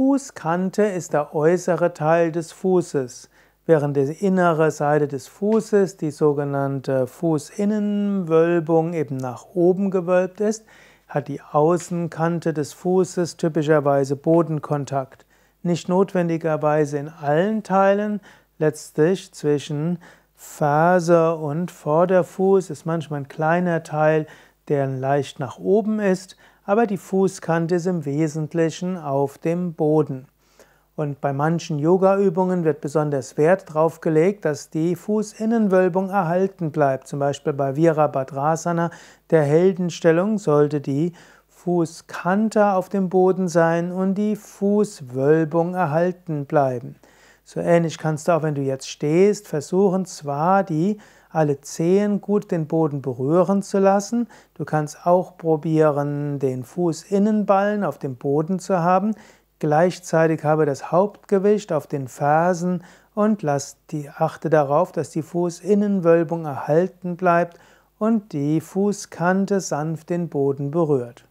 Fußkante ist der äußere Teil des Fußes, während die innere Seite des Fußes, die sogenannte Fußinnenwölbung, eben nach oben gewölbt ist, hat die Außenkante des Fußes typischerweise Bodenkontakt. Nicht notwendigerweise in allen Teilen, letztlich zwischen Ferse und Vorderfuß ist manchmal ein kleiner Teil, der leicht nach oben ist, aber die Fußkante ist im Wesentlichen auf dem Boden. Und bei manchen Yoga-Übungen wird besonders Wert darauf gelegt, dass die Fußinnenwölbung erhalten bleibt. Zum Beispiel bei Virabhadrasana, der Heldenstellung, sollte die Fußkante auf dem Boden sein und die Fußwölbung erhalten bleiben. So ähnlich kannst du auch, wenn du jetzt stehst, versuchen, zwar die alle Zehen gut den Boden berühren zu lassen. Du kannst auch probieren, den Fußinnenballen auf dem Boden zu haben. Gleichzeitig habe das Hauptgewicht auf den Fersen und lass die, achte darauf, dass die Fußinnenwölbung erhalten bleibt und die Fußkante sanft den Boden berührt.